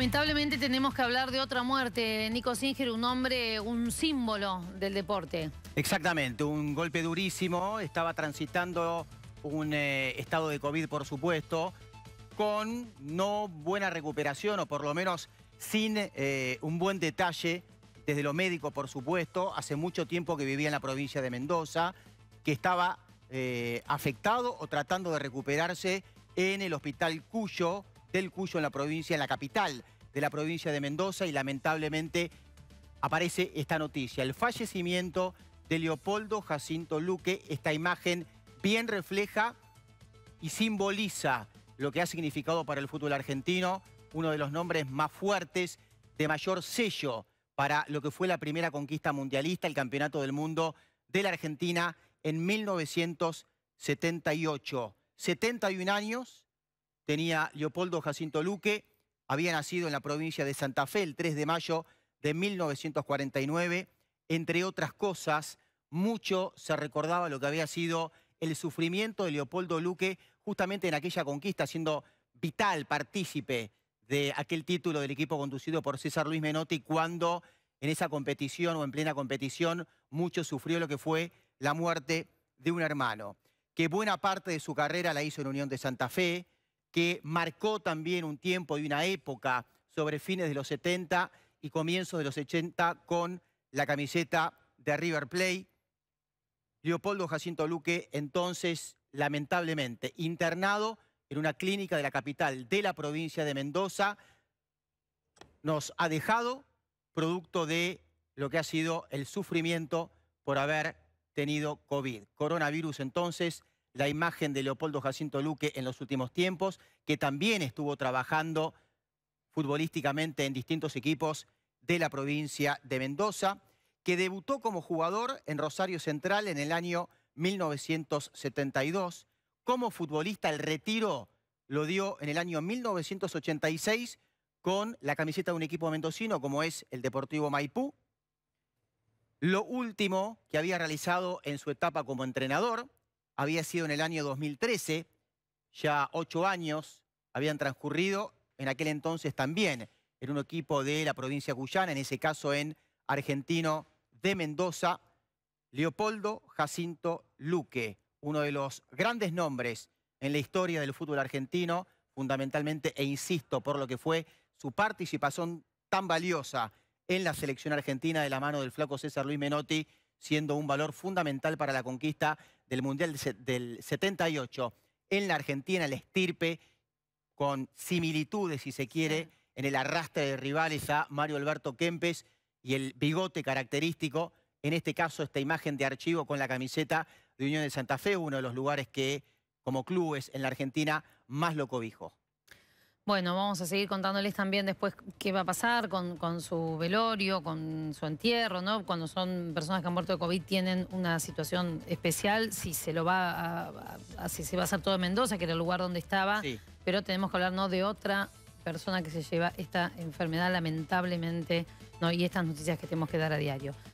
Lamentablemente tenemos que hablar de otra muerte, Nico Singer, un hombre, un símbolo del deporte. Exactamente, un golpe durísimo, estaba transitando un eh, estado de COVID, por supuesto, con no buena recuperación o por lo menos sin eh, un buen detalle desde lo médico, por supuesto, hace mucho tiempo que vivía en la provincia de Mendoza, que estaba eh, afectado o tratando de recuperarse en el hospital Cuyo, del Cuyo en la provincia, en la capital de la provincia de Mendoza y lamentablemente aparece esta noticia, el fallecimiento de Leopoldo Jacinto Luque. Esta imagen bien refleja y simboliza lo que ha significado para el fútbol argentino, uno de los nombres más fuertes, de mayor sello para lo que fue la primera conquista mundialista, el Campeonato del Mundo de la Argentina en 1978. 71 años tenía Leopoldo Jacinto Luque, había nacido en la provincia de Santa Fe el 3 de mayo de 1949. Entre otras cosas, mucho se recordaba lo que había sido el sufrimiento de Leopoldo Luque justamente en aquella conquista, siendo vital, partícipe de aquel título del equipo conducido por César Luis Menotti cuando en esa competición o en plena competición mucho sufrió lo que fue la muerte de un hermano, que buena parte de su carrera la hizo en Unión de Santa Fe, que marcó también un tiempo y una época sobre fines de los 70 y comienzos de los 80 con la camiseta de River Plate. Leopoldo Jacinto Luque, entonces, lamentablemente, internado en una clínica de la capital de la provincia de Mendoza, nos ha dejado producto de lo que ha sido el sufrimiento por haber tenido COVID. Coronavirus, entonces, la imagen de Leopoldo Jacinto Luque en los últimos tiempos, que también estuvo trabajando futbolísticamente en distintos equipos de la provincia de Mendoza, que debutó como jugador en Rosario Central en el año 1972. Como futbolista, el retiro lo dio en el año 1986 con la camiseta de un equipo mendocino como es el Deportivo Maipú. Lo último que había realizado en su etapa como entrenador había sido en el año 2013, ya ocho años habían transcurrido, en aquel entonces también en un equipo de la provincia de Guyana, en ese caso en Argentino de Mendoza, Leopoldo Jacinto Luque, uno de los grandes nombres en la historia del fútbol argentino, fundamentalmente, e insisto, por lo que fue su participación tan valiosa en la selección argentina de la mano del flaco César Luis Menotti siendo un valor fundamental para la conquista del Mundial del 78 en la Argentina, el estirpe, con similitudes, si se quiere, en el arrastre de rivales a Mario Alberto Kempes y el bigote característico, en este caso esta imagen de archivo con la camiseta de Unión de Santa Fe, uno de los lugares que como clubes en la Argentina más lo cobijo. Bueno, vamos a seguir contándoles también después qué va a pasar con, su velorio, con su entierro, ¿no? Cuando son personas que han muerto de COVID tienen una situación especial, si se lo va a, se va a hacer todo en Mendoza, que era el lugar donde estaba, pero tenemos que hablar de otra persona que se lleva esta enfermedad lamentablemente, ¿no? Y estas noticias que tenemos que dar a diario.